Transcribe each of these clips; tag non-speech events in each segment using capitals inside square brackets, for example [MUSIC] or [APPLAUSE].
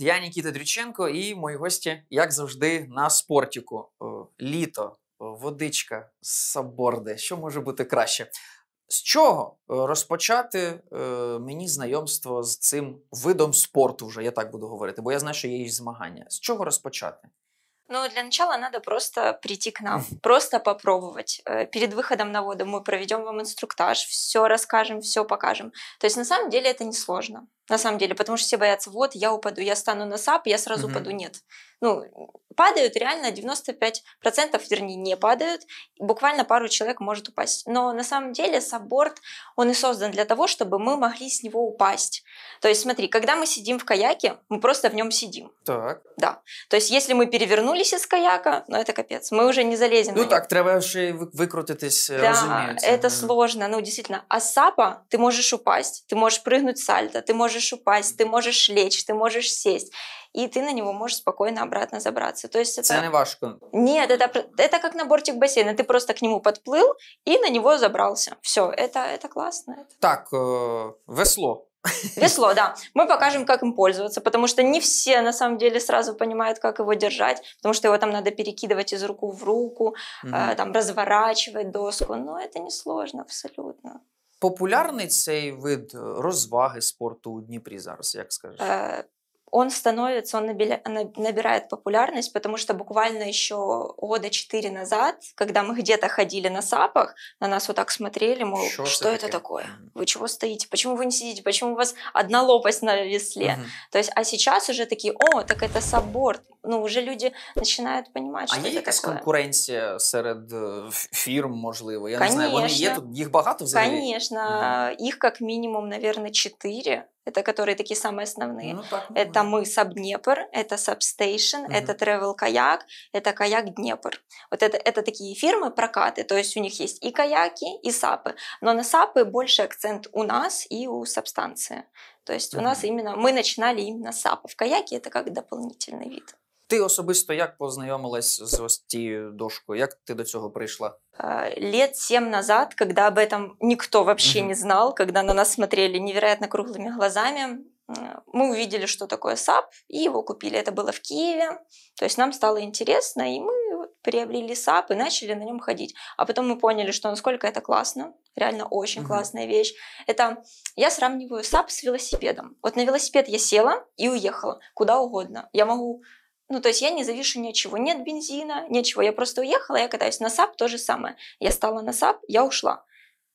я Нікіта Дрюченко і мої гості, як завжди, на спортіку. Е, літо, е, водичка, саборди. Що може бути краще? З чого е, розпочати е, мені знайомство з цим видом спорту? Вже я так буду говорити, бо я знаю, що є і змагання. З чого розпочати? Ну для начала надо просто прийти к нам, просто попробовать. Э, перед выходом на воду мы проведем вам инструктаж, все расскажем, все покажем. То есть на самом деле это несложно. На самом деле, потому что все боятся, вот я упаду, я стану на САП, я сразу угу. упаду. Нет. Ну, падают реально 95%, вернее, не падают, буквально пару человек может упасть. Но на самом деле саборд он и создан для того, чтобы мы могли с него упасть. То есть смотри, когда мы сидим в каяке, мы просто в нем сидим. Так. Да. То есть если мы перевернулись из каяка, ну это капец, мы уже не залезем. Ну так, треба ще выкрутитись, э, да, разумеется. это да. сложно, ну действительно. А сапа ты можешь упасть, ты можешь прыгнуть сальто, ты можешь упасть, ты можешь лечь, ты можешь сесть и ты на него можешь спокойно обратно забраться. То есть это... Цены вашку. Нет, это, это как на бортик бассейна. Ты просто к нему подплыл и на него забрался. Все, это, это классно. Это... Так, э, весло. Весло, [LAUGHS] да. Мы покажем, как им пользоваться, потому что не все на самом деле сразу понимают, как его держать, потому что его там надо перекидывать из руку в руку, э, там разворачивать доску. Но это не сложно абсолютно. Популярний цей вид э, розваги спорту у Дніпрі зараз, як скажеш? Е, э, он становится, он набирает популярность, потому что буквально еще года четыре назад, когда мы где-то ходили на САПах, на нас вот так смотрели, мол, Чё что это такие? такое? Вы чего стоите? Почему вы не сидите? Почему у вас одна лопасть на весле? Угу. То есть, а сейчас уже такие, о, так это сабборд. Ну, уже люди начинают понимать, що а є якась такое? конкуренция э, серед э, фирм, может Я Конечно. не знаю, вони є тут, їх багато взагалі? Звісно, угу. їх як мінімум, мабуть, чотири это которые такие самые основные. Ну, так, это мы Днепр, это Substation, угу. это Travel Каяк, это Каяк Днепр. Вот это, это такие фирмы, прокаты, то есть у них есть и каяки, и САПы. Но на САПы больше акцент у нас и у субстанции. То есть угу. у нас именно, мы начинали именно с САПов. Каяки это как дополнительный вид. Ти особисто як познайомилась з ось цією дошкою? Як ти до цього прийшла? А, лет семь назад, когда об этом никто вообще не знал, когда на нас смотрели невероятно круглыми глазами, мы увидели, что такое САП, и его купили. Это было в Киеве. То есть нам стало интересно, и мы вот приобрели САП и начали на нем ходить. А потом мы поняли, что насколько это классно, реально очень mm-hmm. классная вещь. Это я сравниваю САП с велосипедом. Вот на велосипед я села и уехала куда угодно. Я могу ну, то есть я не завишу ни от чего. Нет бензина, ничего. Я просто уехала, я катаюсь на САП, то же самое. Я стала на САП, я ушла.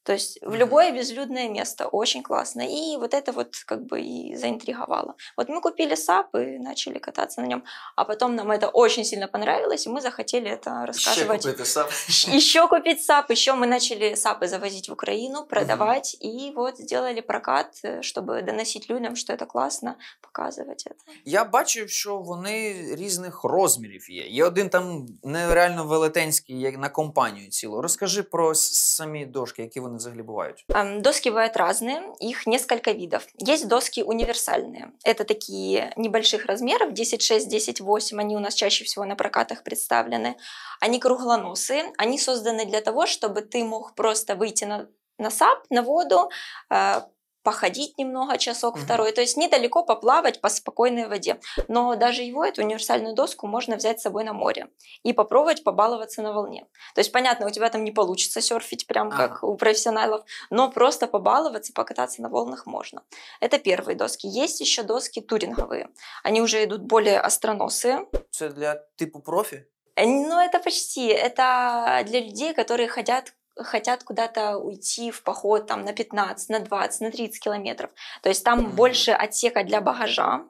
То есть в любое безлюдное место очень классно. И вот это вот как бы и заинтриговало. Вот мы купили САП и начали кататься на нем, а потом нам это очень сильно понравилось, и мы захотели это рассказывать. Еще купить САП. Еще купить САП, еще мы начали САПы завозить в Украину, продавать, и вот сделали прокат, э, чтобы доносить людям, что это классно, показывать это. Я бачив, що вони різних розмірів є. Є один там нереально ну, велетенський як на компанію цілу. Розкажи про самі дошки, які вони они взагалі бывают? Доски бывают разные, их несколько видов. Есть доски универсальные. Это такие небольших размеров, 10-8. они у нас чаще всего на прокатах представлены. Они круглоносые, они созданы для того, чтобы ты мог просто выйти на на САП, на воду, а, походить немного часок mm-hmm. второй, то есть недалеко поплавать по спокойной воде. Но даже его, эту универсальную доску, можно взять с собой на море и попробовать побаловаться на волне. То есть, понятно, у тебя там не получится серфить прям uh-huh. как у профессионалов, но просто побаловаться, покататься на волнах можно. Это первые доски. Есть еще доски туринговые. Они уже идут более остроносые. Это для типа профи? Э, ну, это почти. Это для людей, которые хотят хотят куда-то уйти в поход там на 15, на 20, на 30 километров. То есть там больше отсека для багажа.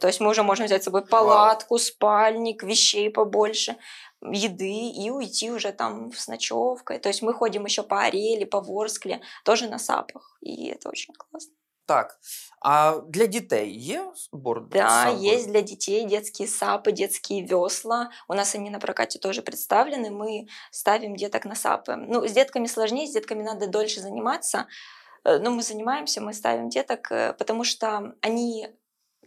То есть мы уже можем взять с собой палатку, спальник, вещей побольше, еды и уйти уже там с ночевкой. То есть мы ходим еще по Орели, по Ворскле, тоже на сапах. И это очень классно. Так. А для дітей є борт? Да, сапы? есть для детей детские сапы, детские весла. У нас они на прокате тоже представлены. Мы ставим деток на сапы. Ну, с детками сложнее, с детками надо дольше заниматься. Э, но мы занимаемся, мы ставим деток, э, потому что они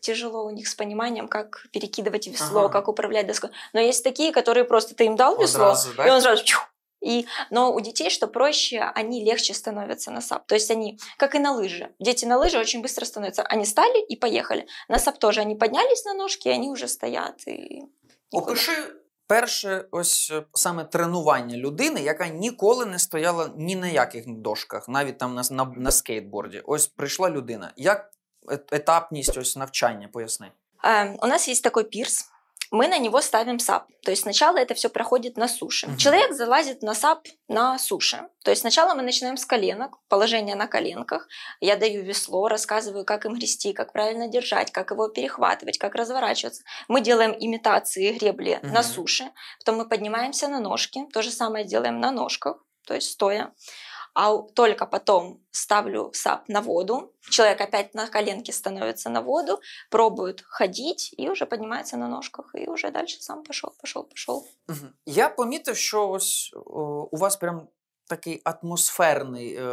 тяжело у них с пониманием, как перекидывать весло, ага. как управлять доской. Но есть такие, которые просто ты им дал весло, сразу, да? и он сразу чух, И, но у детей, что проще, они легче становятся на сап. То есть они, как и на лыжи. Дети на лыжи очень быстро становятся. Они стали и поехали. На сап тоже они поднялись на ножки, и они уже стоят. И... Опиши перше, ось е, саме тренування людини, яка ніколи не стояла ні на яких дошках, навіть там на, на, на скейтборді. Ось прийшла людина. Як е, етапність ось навчання, поясни. Э, у нас є такой пірс. мы на него ставим сап. То есть сначала это все проходит на суше. Угу. Человек залазит на сап на суше. То есть сначала мы начинаем с коленок, положение на коленках. Я даю весло, рассказываю, как им грести, как правильно держать, как его перехватывать, как разворачиваться. Мы делаем имитации гребли угу. на суше. Потом мы поднимаемся на ножки. То же самое делаем на ножках, то есть стоя а только потом ставлю сап на воду. Человек опять на коленке становится на воду, пробует ходить и уже поднимается на ножках, и уже дальше сам пошел, пошел, пошел. Я помітив, що ось э, у вас прям такий атмосферний е,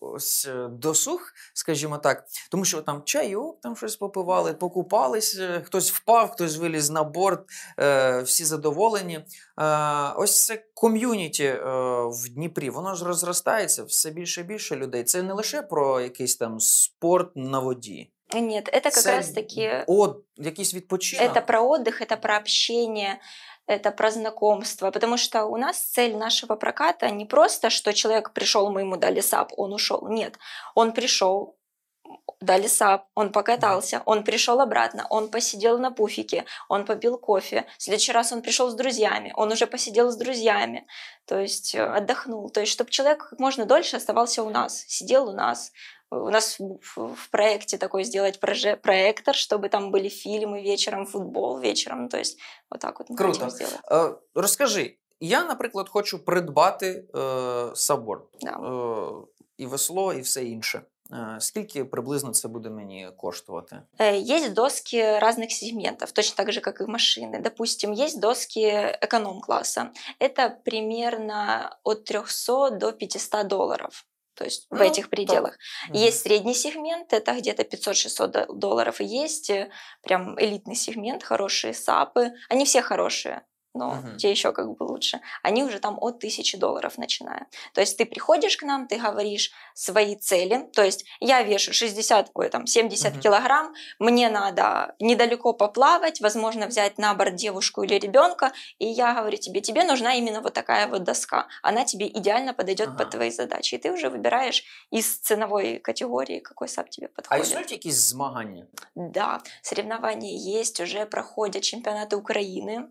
ось е, досуг, скажімо так, тому що там чайок, там щось попивали, покупались, е, хтось впав, хтось виліз на борт, е, всі задоволені. Е, ось це ком'юніті е, в Дніпрі, воно ж розростається все більше і більше людей. Це не лише про якийсь там спорт на воді. Нет, это как таки... От, якийсь відпочинок. Это про отдых, це про общення. это про знакомство, потому что у нас цель нашего проката не просто, что человек пришел, мы ему дали сап, он ушел. Нет, он пришел, дали сап, он покатался, он пришел обратно, он посидел на пуфике, он попил кофе, в следующий раз он пришел с друзьями, он уже посидел с друзьями, то есть э, отдохнул. То есть, чтобы человек как можно дольше оставался у нас, сидел у нас, у нас в проекте такой сделать проектор, чтобы там были фильмы вечером, футбол вечером. То есть вот так вот. Круто. Е, а, розкажи, я, наприклад, хочу придбати е, э, сабор да. е, э, і весло, і все інше. Скільки приблизно це буде мені коштувати? Есть доски разных сегментов, точно так же, как и машины. Допустим, есть доски эконом-класса. Это примерно от 300 до 500 долларов то есть ну, в этих пределах. Да. Есть средний сегмент, это где-то 500-600 долларов, есть э, прям элитный сегмент, хорошие сапы, они все хорошие, но угу. Uh-huh. те еще как бы лучше. Они уже там от тысячи долларов начинают То есть ты приходишь к нам, ты говоришь свои цели, то есть я вешу 60, ой, там 70 Uh-huh. килограмм, мне надо недалеко поплавать, возможно взять на борт девушку или ребенка, и я говорю тебе, тебе нужна именно вот такая вот доска, она тебе идеально подойдет ага. Uh-huh. под твои задачи, и ты уже выбираешь из ценовой категории, какой сап тебе а подходит. А існують якісь змагання? Да, соревнования есть, уже проходят чемпионаты Украины,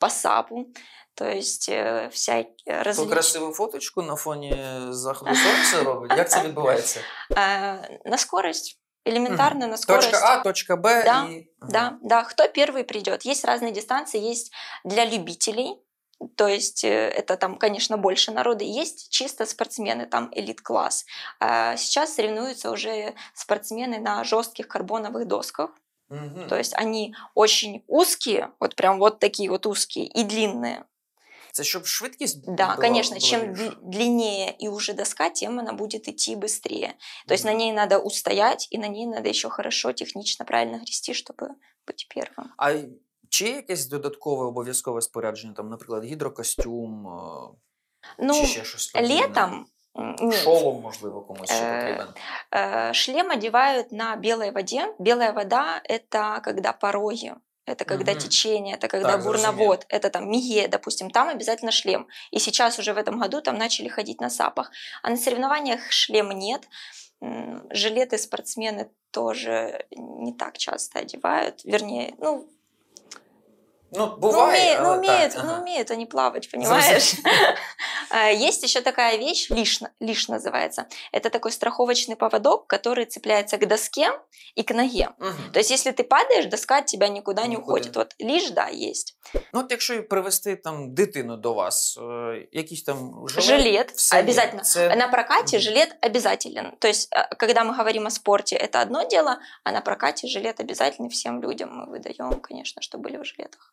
по САПу. То есть э, всякие э, различні... То красиву фоточку на фоне заходу солнца робить. Як это відбувається? Е, на скорость. Элементарно угу. на скорость. Точка А, точка Б. Да, и... Угу. да, да. Кто первый придет? Есть разные дистанции, есть для любителей, то есть э, это там, конечно, больше народа. Есть чисто спортсмены, там элит-класс. А сейчас соревнуются уже спортсмены на жестких карбоновых досках. Угу. То есть они очень узкие, вот прям вот такие вот узкие и длинные. Це щоб швидкість була? Да, конечно, была чем більше. длиннее и уже доска, тем она будет идти быстрее. То есть mm на ней надо устоять, и на ней надо еще хорошо технично правильно грести, чтобы быть первым. А чи є якесь додаткове обов'язкове спорядження, там, например, гидрокостюм? Э, ну, чи ще летом Шолом, можливо, комусь ще э, потрібен. Э, шлем одевают на белой воде. Белая вода – это когда пороги, это когда угу. течение, это когда так, бурновод, это там мие, допустим, там обязательно шлем. И сейчас уже в этом году там начали ходить на сапах. А на соревнованиях шлем нет. Жилеты спортсмены тоже не так часто одевают. Вернее, ну, ну, ну, бывает. А ну, умеют, ну, умеют они плавать, понимаешь? [LAUGHS] А, есть еще такая вещь, лиш, лиш называется. Это такой страховочный поводок, который цепляется к доске и к ноге. То есть, если ты падаешь, доска от тебя никуда, не уходит. Вот лиш да, есть. Ну, от якщо привезти там дитину до вас, э, якийсь там жилет. обязательно. На прокате жилет обязателен. То есть, а, когда мы говорим о спорте, это одно дело, а на прокате жилет обязательно всем людям мы выдаем, конечно, чтобы были в жилетах.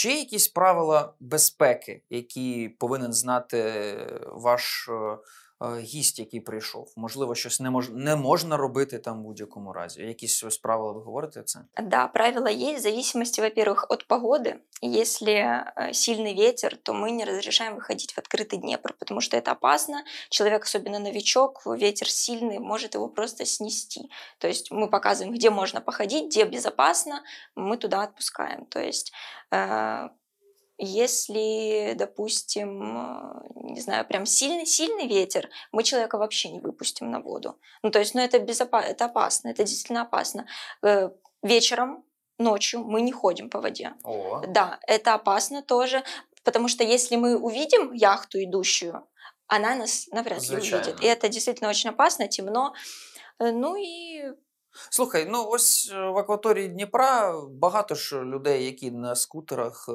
Чи є якісь правила безпеки, які повинен знати ваш а, гість, який прийшов, можливо, щось не мож... не можна робити там в будь-якому разі. Якісь ось правила ви говорите це? Да, правила є в зависимости, во-первых, от погоды. Если э, сильный ветер, то мы не разрешаем выходить в открытый Днепр, потому что это опасно. Человек, особенно новичок, ветер сильный, может его просто снести. То есть мы показываем, где можно походить, где безопасно, мы туда отпускаем. То есть э, если, допустим, а, не знаю, прям сильный-сильный ветер, мы человека вообще не выпустим на воду. Ну, то есть, ну, это, безопа- это опасно, это действительно опасно. Э, вечером, ночью мы не ходим по воде. О. Да, это опасно тоже, потому что если мы увидим яхту идущую, она нас навряд ли увидит. И это действительно очень опасно, темно. Э, ну и Слухай, ну ось в акваторії Дніпра багато ж людей, які на скутерах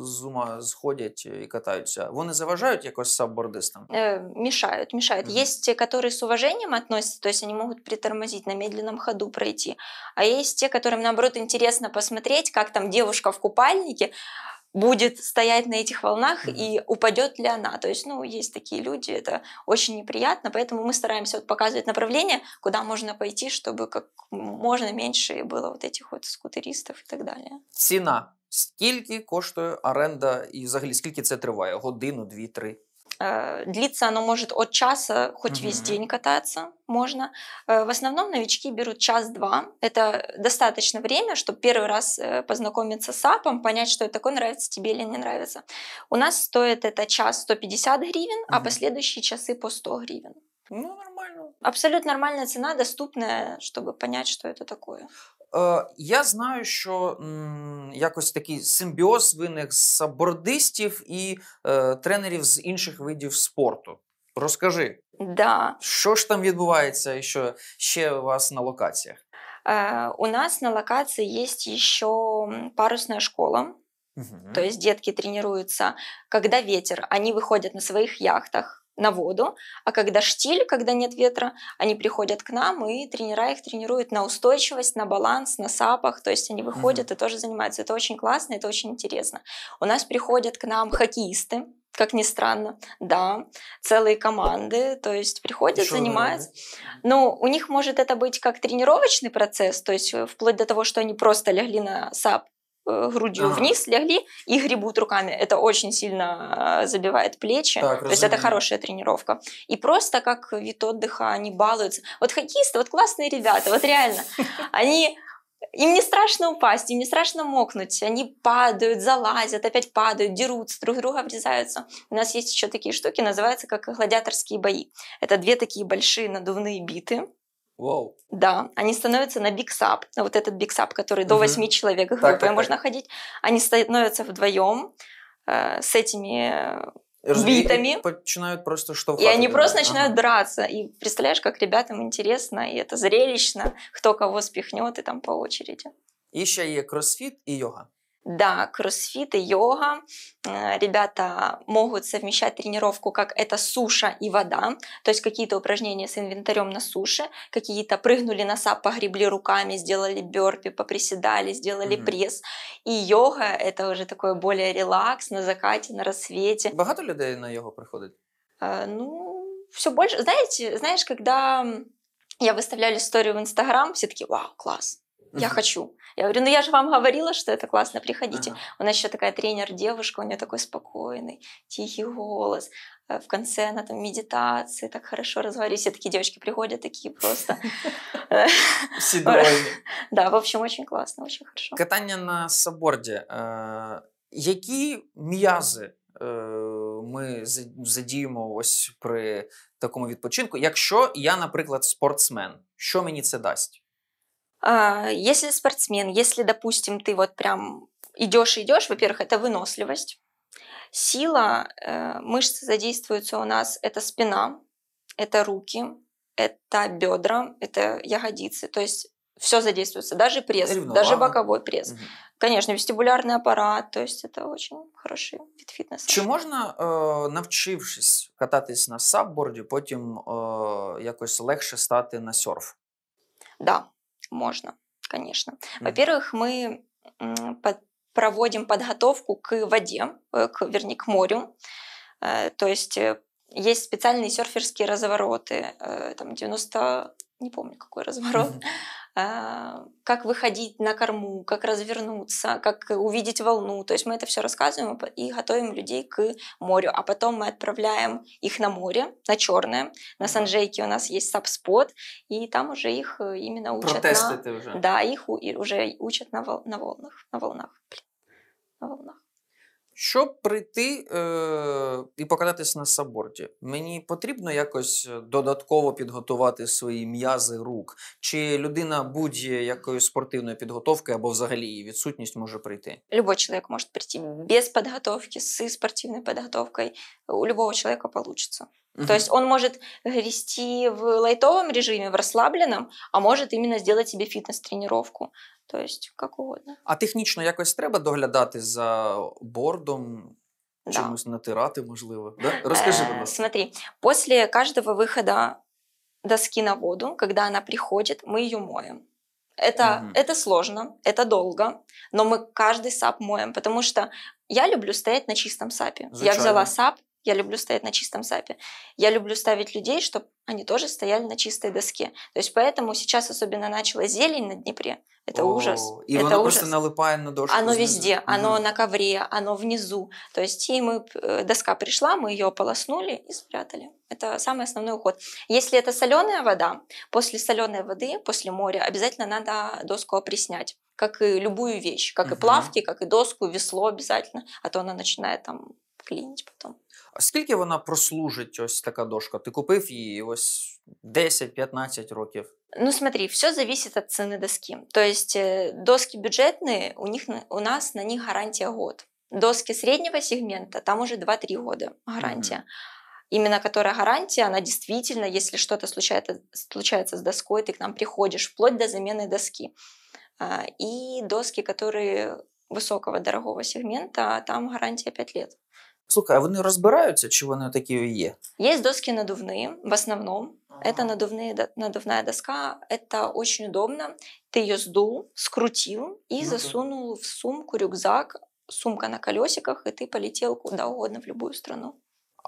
з ума сходять і катаються. Вони заважають якось саббордистам? Э, мешают, мешают. Угу. Есть те, которые с уважением относятся, то есть они могут притормозить, на медленном ходу пройти. А есть те, которым, наоборот, интересно посмотреть, как там девушка в купальнике будет стоять на этих волнах mm-hmm. и упадет ли она. То есть, ну, есть такие люди, это очень неприятно, поэтому мы стараемся вот показывать направление, куда можно пойти, чтобы как можно меньше было вот этих вот скутеристов и так далее. Ціна. Скільки коштує оренда і взагалі сколько? це триває? Годину, дві, три? Э, длится оно может от часа, хоть угу. весь день кататься можно. Э, в основном новички берут час-два. Это достаточно время, чтобы первый раз э, познакомиться с САПом, понять, что это такое, нравится тебе или не нравится. У нас стоит это час 150 гривен, угу. а последующие часы по 100 гривен. Ну, нормально. Абсолютно нормальная цена, доступная, чтобы понять, что это такое. Э, я знаю, що якось такий симбіоз виник з бордистів і э, тренерів з інших видів спорту. Розкажи, да. що ж там відбувається і що ще у вас на локаціях? Э, у нас на локации есть еще парусная школа. Угу. То есть детки тренируются, когда ветер, они выходят на своих яхтах, на воду, а когда штиль, когда нет ветра, они приходят к нам, и тренера их тренируют на устойчивость, на баланс, на сапах, то есть они выходят угу. и тоже занимаются. Это очень классно, это очень интересно. У нас приходят к нам хоккеисты, как ни странно, да, целые команды, то есть приходят, Шо, занимаются. Но ну, у них может это быть как тренировочный процесс, то есть э, вплоть до того, что они просто легли на САП, Э, грудью ага. вниз легли и гребут руками. Это очень сильно э, забивает плечи. Так, То разумею. есть это хорошая тренировка. И просто как вид отдыха они балуются. Вот хоккеисты, вот классные ребята, вот реально. [LAUGHS] Они им не страшно упасть, им не страшно мокнуть. Они падают, залазят, опять падают, дерутся, друг друга врезаются. У нас есть еще такие штуки, называются как гладиаторские бои. Это две такие большие надувные биты, Вау. Да, они становятся на бигсап. Вот этот бигсап, который до угу. 8 человек группой можно так. ходить, они становятся вдвоем э, с этими битами. И начинают просто что И они просто ага. начинают драться. И представляешь, как ребятам интересно, и это зрелищно, кто кого спихнет, и там по очереди. И еще и кроссфит, и йога. Да, кроссфит и йога. Э, ребята могут совмещать тренировку, как это суша и вода, то есть какие-то упражнения с инвентарем на суше, какие-то прыгнули на сап, погребли руками, сделали бёрпи, поприседали, сделали mm пресс. И йога – это уже такой более релакс на закате, на рассвете. Багато людей на йогу приходить? Э, ну, все больше. Знаете, знаешь, когда я выставляли историю в Инстаграм, все таки «Вау, класс!» я хочу. Я говорю, ну я же вам говорила, что это классно, приходите. Ага. У нас еще такая тренер-девушка, у нее такой спокойный, тихий голос. Э, в конце она там медитации, так хорошо разговаривает. Все такие девочки приходят, такие просто... Э, Седой. [LAUGHS] Да, в общем, очень классно, очень хорошо. Катание на саборде. Э, какие м'язи мы задіємо ось при такому відпочинку. Якщо я, наприклад, спортсмен, що мені це дасть? А, если спортсмен, если, допустим, ты вот прям идешь идешь, во-первых, это выносливость. Сила э, мышцы задействуются у нас, это спина, это руки, это бедра, это ягодицы. То есть все задействуется, даже пресс, Ревнула. даже боковой пресс. Угу. Конечно, вестибулярный аппарат. то есть это очень хороший вид фитнеса. Чи можно, е, э, навчившись кататись на сабборді, потім е, э, то легче стать на серф? Да можно, конечно. Во-первых, мы проводим подготовку к воде, э, к, вернее, к морю. Э, то есть э, есть специальные серферские развороты, там 90, не помню какой разворот, а, как выходить на корму, как развернуться, как увидеть волну. То есть мы это все рассказываем и готовим людей к морю. А потом мы отправляем их на море, на черное. На Санжейке у нас есть сабспот, и там уже их э, именно учат. на... уже. Да, их уже учат на, вол... на волнах. На волнах. Блин. На волнах. Щоб прийти е, і покататись на саборті, мені потрібно якось е, додатково підготувати свої м'язи рук, чи людина будь-якої спортивної підготовки або взагалі її відсутність може прийти. Любой человек может прийти без підготовки з спортивной подготовкой. У любого человека вийде. Угу. То есть он может грести в лайтовом режиме, в расслабленном, а может именно сделать себе фитнес тренировку То есть как угодно. А технічно якось треба доглядати за бордом, да. чомусь натирати, можливо. Да? Расскажи, будь ласка. Смотри, после каждого выхода доски на воду, когда она приходит, мы ее моем. Это, угу. это сложно, это долго, но мы каждый сап моем, потому что я люблю стоять на чистом сапе. Звичайно. Я взяла сап, я люблю стоять на чистом сапе. Я люблю ставить людей, чтобы они тоже стояли на чистой доске. То есть поэтому сейчас особенно начала зелень на Днепре. Это О, ужас. И это оно ужас. просто налипает на дошку. Оно везде. Угу. Оно на ковре, оно внизу. То есть и мы, э, доска пришла, мы ее полоснули и спрятали. Это самый основной уход. Если это соленая вода, после соленой воды, после моря, обязательно надо доску опреснять как и любую вещь, как угу. и плавки, как и доску, весло обязательно, а то она начинает там клініть потім. А скільки вона прослужить, ось така дошка? Ти купив її ось 10-15 років? Ну, смотри, все зависит от цены доски. То есть э, доски бюджетные, у, них, у нас на них гарантия год. Доски среднего сегмента, там уже 2-3 года гарантия. Mm-hmm именно которая гарантия, она действительно, если что-то случается, случается с доской, ты к нам приходишь, вплоть до замены доски. А, и доски, которые высокого дорогого сегмента, там гарантия 5 лет. Слухай, а вони розбираються, чи вони такі є? Є доски надувные, в основном. Это надувные, надувная доска, это очень удобно. Ты ее сдул, скрутил и ну, засунул в сумку, рюкзак, сумка на колесиках, и ты полетел куда угодно, в любую страну.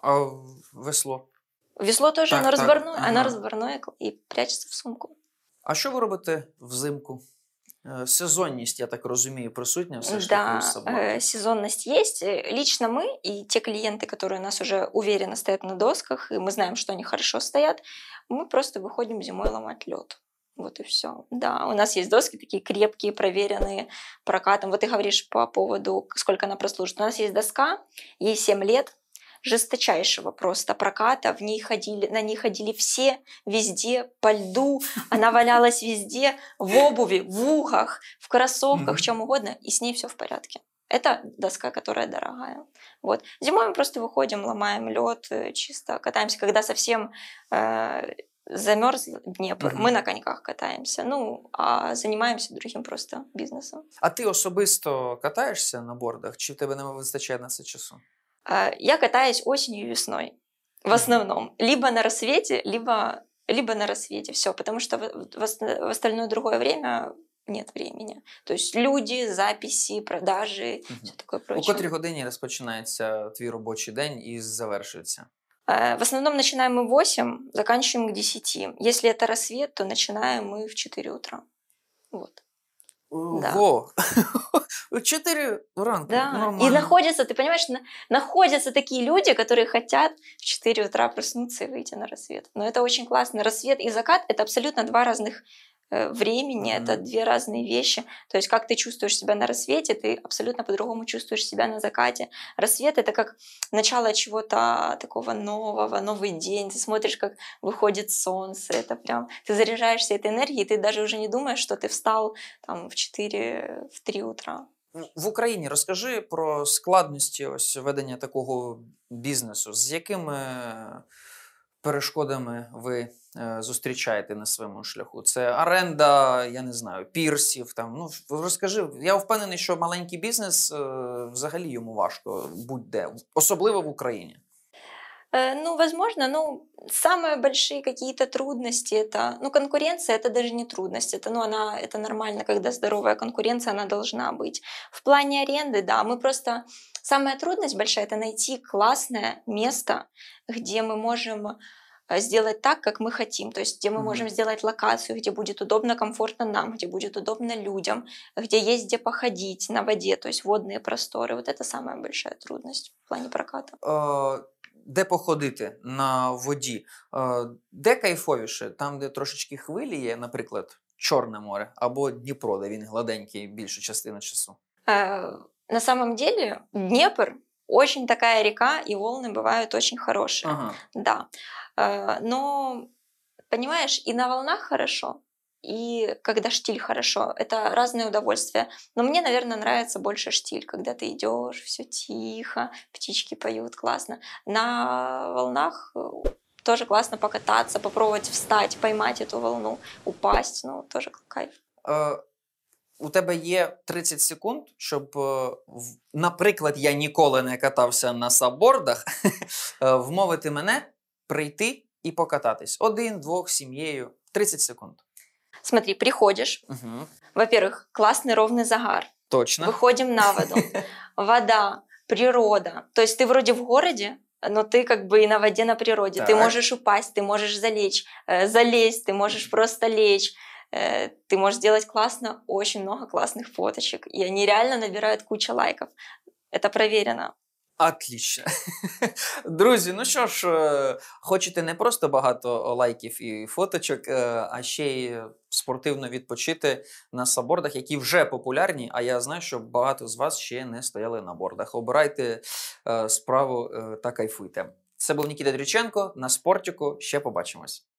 А весло? Весло тоже. так, воно так, розборное, ага. оно розборное і прячеться в сумку. А что вы ви в зимку? Э, сезонність, я так розумію, присутня все ж да, с собой. Э, сезонность есть. Э, лично мы и те клиенты, которые у нас уже уверенно стоят на досках, и мы знаем, что они хорошо стоят, мы просто выходим зимой ломать лед. Вот и все. Да, у нас есть доски такие крепкие, проверенные прокатом. Вот ты говоришь по поводу, сколько она прослужит. У нас есть доска, ей 7 лет, жесточайшего просто проката. В ней ходили, на ней ходили все, везде, по льду. Она валялась везде, в обуви, в ухах, в кроссовках, в чем угодно. И с ней все в порядке. Это доска, которая дорогая. Вот. Зимой мы просто выходим, ломаем лед, э, чисто катаемся. Когда совсем э, замерз Днепр, мы на коньках катаемся Ну а занимаемся другим просто бизнесом А ти особисто катаешься на бордах? Чи в тебе не вистачає на це часу? А, я катаюсь осенью и весной. В основном. Либо на рассвете, либо, либо на рассвете. Все, потому что в остальное другое время нет времени. То есть люди, записи, продажи, угу. все такое прочее. У котрій годині начинается твой рабочий день и завершается? А, в основном начинаем мы в 8, заканчиваем к 10. Если это рассвет, то начинаем мы в 4 утра. Вот. Да. Во! [LAUGHS] Четыре ранка. Да. И находятся, ты понимаешь, на, находятся такие люди, которые хотят в 4 утра проснуться и выйти на рассвет. Но это очень классно. Рассвет и закат – это абсолютно два разных Э, времени, mm-hmm. это две разные вещи. То есть как ты чувствуешь себя на рассвете, ты абсолютно по-другому чувствуешь себя на закате. Рассвет это как начало чего-то такого нового, новый день. Ты смотришь, как выходит солнце, это прям ты заряжаешься этой энергией, ты даже уже не думаешь, что ты встал там в 4 в 3 утра. В Україні розкажи про складності ось ведення такого бізнесу. З якими перешкодами ви Е, зустрічаєте на своєму шляху? Це оренда, я не знаю, пірсів. Там ну розкажи, я впевнений, що маленький бізнес е, взагалі йому важко будь-де, особливо в Україні. Е, ну, возможно, ну, самые большие какие-то трудности это, ну, конкуренция это даже не трудность, это, ну, она, это нормально, когда здоровая конкуренция, она должна быть. В плане аренды, да, мы просто, самая трудность большая это найти классное место, где мы можем Э, сделать так, как мы хотим, то есть где мы можем сделать локацию, где будет удобно, комфортно нам, где будет удобно людям, где есть где походить на воде, то есть водные просторы. Вот это самая большая трудность в плане проката. Э, де походити на воді, де кайфовіше, там, де трошечки хвилі є, наприклад, Чорне море або Дніпро, де він гладенький більшу частину часу. на самом деле Днепр очень такая река, и волны бывают очень хорошие. Ага. Да. Э, но, понимаешь, и на волнах хорошо, и когда штиль хорошо. Это разные удовольствия. Но мне, наверное, нравится больше штиль, когда ты идешь, все тихо, птички поют, классно. На волнах э, тоже классно покататься, попробовать встать, поймать эту волну, упасть, ну, тоже кайф. Э, У тебе є 30 секунд, щоб, е, наприклад, я ніколи не катався на сабордах, [LAUGHS] е, вмовити мене прийти і покататись. Один, двух, сім'єю 30 секунд. Смотри, приходиш. Угу. Во-первых, класний ровный загар. Точно. Выходим на воду. [LAUGHS] Вода, природа. Тобто, ти вроді в городе, но ты как бы и на воде, на природе. Так. Ты можешь упасть, ты можешь залечь, э, залезть, ты можешь просто лечь. Э, ты можешь делать классно, очень много классных фоточек, и они реально набирают кучу лайков. Это проверено. Отлично. [LAUGHS] Друзі, ну що ж, е, хочете не просто багато лайків і фоточок, е, а ще й спортивно відпочити на сабордах, які вже популярні. А я знаю, що багато з вас ще не стояли на бордах. Обирайте е, справу та кайфуйте. Це був Нікіта Дрюченко на спортіку. Ще побачимось.